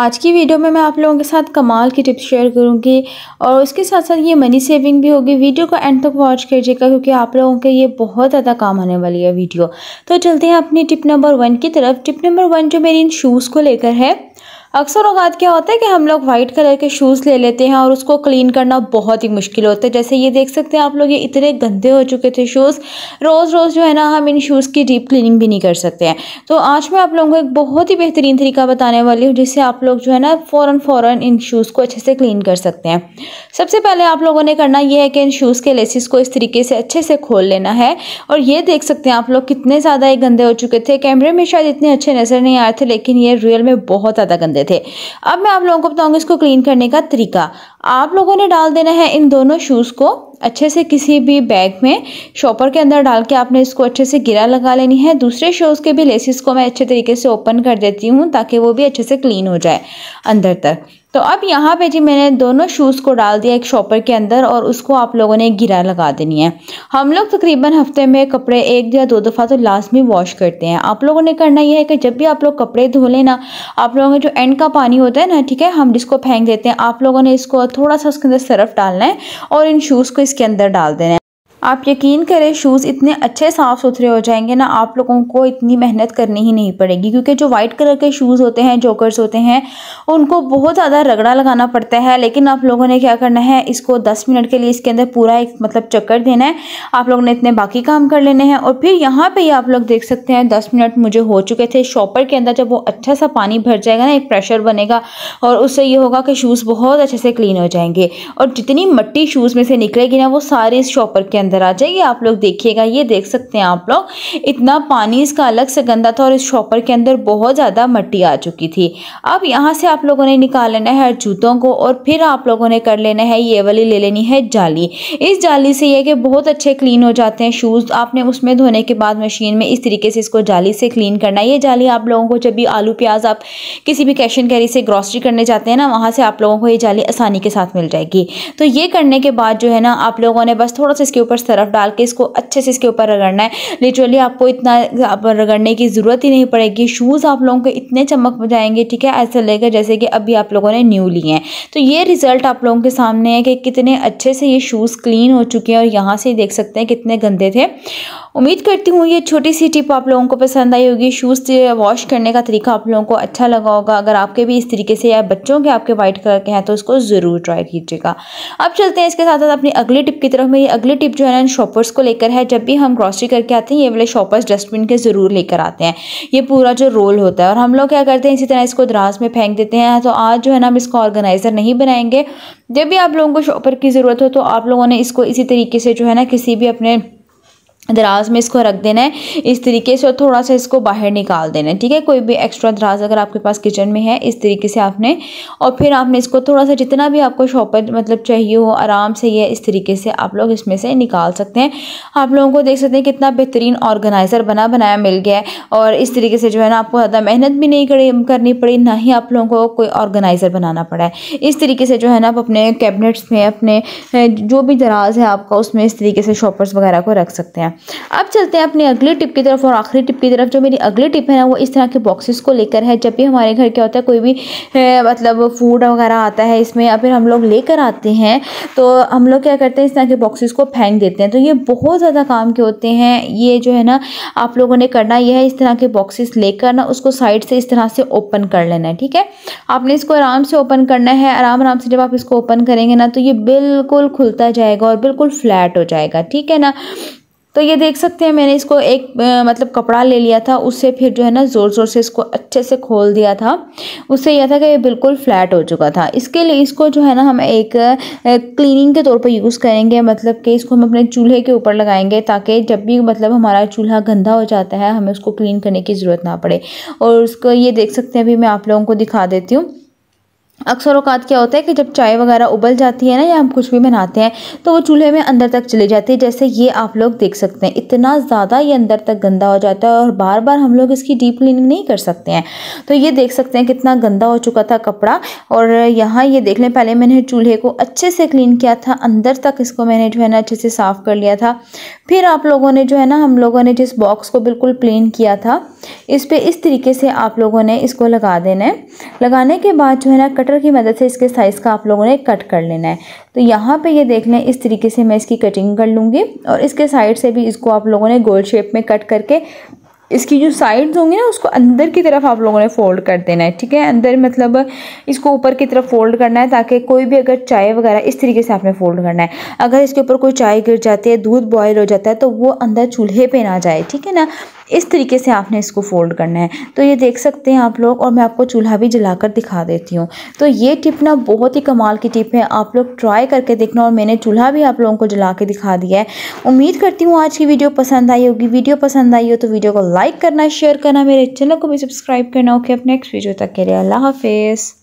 आज की वीडियो में मैं आप लोगों के साथ कमाल की टिप्स शेयर करूँगी और उसके साथ साथ ये मनी सेविंग भी होगी वीडियो को एंड तक वॉच कीजिएगा क्योंकि आप लोगों के ये बहुत ज़्यादा काम आने वाली है वीडियो तो चलते हैं अपनी टिप नंबर वन की तरफ टिप नंबर वन जो मेरी इन शूज़ को लेकर है अक्सर अवत क्या होता है कि हम लोग वाइट कलर के शूज़ ले लेते हैं और उसको क्लीन करना बहुत ही मुश्किल होता है जैसे ये देख सकते हैं आप लोग ये इतने गंदे हो चुके थे शूज़ रोज़ रोज़ जो है ना हम इन शूज़ की डीप क्लीनिंग भी नहीं कर सकते हैं तो आज मैं आप लोगों को एक बहुत ही बेहतरीन तरीका बताने वाली हूँ जिससे आप लोग जो है ना फ़ौर फ़ौर इन शूज़ को अच्छे से क्लीन कर सकते हैं सबसे पहले आप लोगों ने करना यह है कि इन शूज़ के लेसिस को इस तरीके से अच्छे से खोल लेना है और ये देख सकते हैं आप लोग कितने ज़्यादा ये गंदे हो चुके थे कैमरे में शायद इतने अच्छे नज़र नहीं आए थे लेकिन ये रियल में बहुत ज़्यादा गंदे देते थे अब मैं आप लोगों को बताऊंगी इसको क्लीन करने का तरीका आप लोगों ने डाल देना है इन दोनों शूज़ को अच्छे से किसी भी बैग में शॉपर के अंदर डाल के आपने इसको अच्छे से गिरा लगा लेनी है दूसरे शूज़ के भी लेसिस को मैं अच्छे तरीके से ओपन कर देती हूँ ताकि वो भी अच्छे से क्लीन हो जाए अंदर तक तो अब यहाँ पे जी मैंने दोनों शूज़ को डाल दिया एक शॉपर के अंदर और उसको आप लोगों ने गिरा लगा देनी है हम लोग तकरीबन हफ्ते में कपड़े एक या दो दफ़ा तो लाजमी वॉश करते हैं आप लोगों ने करना यह है कि जब भी आप लोग कपड़े धो लें ना आप लोगों का जो एंड का पानी होता है ना ठीक है हम जिसको फेंक देते हैं आप लोगों ने इसको थोड़ा सा उसके अंदर सरफ डालना है और इन शूज़ को इसके अंदर डाल देना है आप यकीन करें शूज़ इतने अच्छे साफ़ सुथरे हो जाएंगे ना आप लोगों को इतनी मेहनत करनी ही नहीं पड़ेगी क्योंकि जो वाइट कलर के शूज़ होते हैं जोकर्स होते हैं उनको बहुत ज़्यादा रगड़ा लगाना पड़ता है लेकिन आप लोगों ने क्या करना है इसको दस मिनट के लिए इसके अंदर पूरा एक मतलब चक्कर देना है आप लोगों ने इतने बाकी काम कर लेने हैं और फिर यहाँ पर ही आप लोग देख सकते हैं दस मिनट मुझे हो चुके थे शॉपर के अंदर जब वो अच्छा सा पानी भर जाएगा ना एक प्रेशर बनेगा और उससे ये होगा कि शूज़ बहुत अच्छे से क्लीन हो जाएंगे और जितनी मट्टी शूज़ में से निकलेगी ना वो सारी इस शॉपर के अंदर अंदर आ जाएगी आप लोग देखिएगा ये देख सकते हैं आप लोग इतना पानी इसका अलग से गंदा था और इस शॉपर के अंदर बहुत ज़्यादा मट्टी आ चुकी थी अब यहाँ से आप लोगों ने निकाल लेना है जूतों को और फिर आप लोगों ने कर लेना है ये वाली ले लेनी है जाली इस जाली से यह कि बहुत अच्छे क्लीन हो जाते हैं शूज़ आपने उसमें धोने के बाद मशीन में इस तरीके से इसको जाली से क्लीन करना है ये जाली आप लोगों को जब भी आलू प्याज आप किसी भी कैश एंड कैरी से ग्रॉसरी करने जाते हैं ना वहाँ से आप लोगों को ये जाली आसानी के साथ मिल जाएगी तो ये करने के बाद जो है ना आप लोगों ने बस थोड़ा सा इसके ऊपर चम्मच सरफ डाल के इसको अच्छे से इसके ऊपर रगड़ना है लिटरली आपको इतना आप रगड़ने की ज़रूरत ही नहीं पड़ेगी शूज़ आप लोगों के इतने चमक जाएंगे ठीक है ऐसा लगेगा जैसे कि अभी आप लोगों ने न्यू लिए हैं तो ये रिज़ल्ट आप लोगों के सामने है कि कितने अच्छे से ये शूज़ क्लीन हो चुके हैं और यहाँ से देख सकते हैं कितने गंदे थे उम्मीद करती हूँ ये छोटी सी टिप आप लोगों को पसंद आई होगी शूज़ वॉश करने का तरीका आप लोगों को अच्छा लगा होगा अगर आपके भी इस तरीके से या बच्चों के आपके वाइट कलर के हैं तो उसको ज़रूर ट्राई कीजिएगा अब चलते हैं इसके साथ साथ अपनी अगली टिप की तरफ मेरी अगली टिप जो है है ना शॉपर्स को लेकर है जब भी हम ग्रॉसरी करके आते हैं ये वाले शॉपर्स डस्टबिन के ज़रूर लेकर आते हैं ये पूरा जो रोल होता है और हम लोग क्या करते हैं इसी तरह इसको द्रास में फेंक देते हैं तो आज जो है ना हम इसको ऑर्गेनाइज़र नहीं बनाएंगे जब भी आप लोगों को शॉपर की ज़रूरत हो तो आप लोगों ने इसको इसी तरीके से जो है ना किसी भी अपने दराज में इसको रख देना है इस तरीके से और थोड़ा सा इसको बाहर निकाल देना है ठीक है कोई भी एक्स्ट्रा दराज अगर आपके पास किचन में है इस तरीके से आपने और फिर आपने इसको थोड़ा सा जितना भी आपको शॉपर मतलब चाहिए हो आराम से ये इस तरीके से आप लोग इसमें से निकाल सकते हैं आप लोगों को देख सकते हैं कितना बेहतरीन ऑर्गेनाइज़र बना बनाया मिल गया है और इस तरीके से जो है ना आपको ज़्यादा मेहनत भी नहीं करनी पड़ी ना ही आप लोगों को कोई ऑर्गेनाइज़र बनाना पड़ा है इस तरीके से जो है ना आप अपने कैबिनेट्स में अपने जो भी दराज है आपका उसमें इस तरीके से शॉपर्स वगैरह को रख सकते हैं अब चलते हैं अपनी अगली टिप की तरफ और आखिरी टिप की तरफ जो मेरी अगली टिप है ना वो इस तरह के बॉक्सेस को लेकर है जब भी हमारे घर क्या होता है कोई भी मतलब फूड वगैरह आता है इसमें या फिर हम लोग लेकर आते हैं तो हम लोग क्या करते हैं इस तरह के बॉक्सेस को फेंक देते हैं तो ये बहुत ज़्यादा काम के होते हैं ये जो है ना आप लोगों ने करना यह है इस तरह के बॉक्सेस लेकर ना उसको साइड से इस तरह से ओपन कर लेना है ठीक है आपने इसको आराम से ओपन करना है आराम आराम से जब आप इसको ओपन करेंगे ना तो ये बिल्कुल खुलता जाएगा और बिल्कुल फ्लैट हो जाएगा ठीक है ना तो ये देख सकते हैं मैंने इसको एक मतलब कपड़ा ले लिया था उससे फिर जो है ना ज़ोर ज़ोर से इसको अच्छे से खोल दिया था उससे यह था कि ये बिल्कुल फ्लैट हो चुका था इसके लिए इसको जो है ना हम एक क्लीनिंग के तौर पर यूज़ करेंगे मतलब कि इसको हम अपने चूल्हे के ऊपर लगाएंगे ताकि जब भी मतलब हमारा चूल्हा गंदा हो जाता है हमें उसको क्लीन करने की ज़रूरत ना पड़े और उसको ये देख सकते हैं अभी मैं आप लोगों को दिखा देती हूँ अक्सर अवकात क्या होता है कि जब चाय वगैरह उबल जाती है ना या हम कुछ भी बनाते हैं तो वो चूल्हे में अंदर तक चली जाती है जैसे ये आप लोग देख सकते हैं इतना ज़्यादा ये अंदर तक गंदा हो जाता है और बार बार हम लोग इसकी डीप क्लीनिंग नहीं कर सकते हैं तो ये देख सकते हैं कितना गंदा हो चुका था कपड़ा और यहाँ ये देख लें पहले मैंने चूल्हे को अच्छे से क्लीन किया था अंदर तक इसको मैंने जो है ना अच्छे से साफ़ कर लिया था फिर आप लोगों ने जो है ना हम लोगों ने जिस बॉक्स को बिल्कुल प्लेन किया था इस पर इस तरीके से आप लोगों ने इसको लगा देना है लगाने के बाद जो है ना कट कटर की मदद से इसके साइज़ का आप लोगों ने कट कर लेना है तो यहाँ पे ये देख लें इस तरीके से मैं इसकी कटिंग कर लूँगी और इसके साइड से भी इसको आप लोगों ने गोल शेप में कट करके इसकी जो साइड्स होंगी ना उसको अंदर की तरफ आप लोगों ने फोल्ड कर देना है ठीक है अंदर मतलब इसको ऊपर की तरफ फोल्ड करना है ताकि कोई भी अगर चाय वगैरह इस तरीके से आपने फोल्ड करना है अगर इसके ऊपर कोई चाय गिर जाती है दूध बॉयल हो जाता है तो वो अंदर चूल्हे पे ना जाए ठीक है ना इस तरीके से आपने इसको फोल्ड करना है तो ये देख सकते हैं आप लोग और मैं आपको चूल्हा भी जलाकर दिखा देती हूँ तो ये टिप ना बहुत ही कमाल की टिप है आप लोग ट्राई करके देखना और मैंने चूल्हा भी आप लोगों को जला के दिखा दिया है उम्मीद करती हूँ आज की वीडियो पसंद आई होगी वीडियो पसंद आई हो तो वीडियो को लाइक करना शेयर करना मेरे चैनल को भी सब्सक्राइब करना ओके अपने नेक्स्ट वीडियो तक के लिए अल्लाह हाफिज़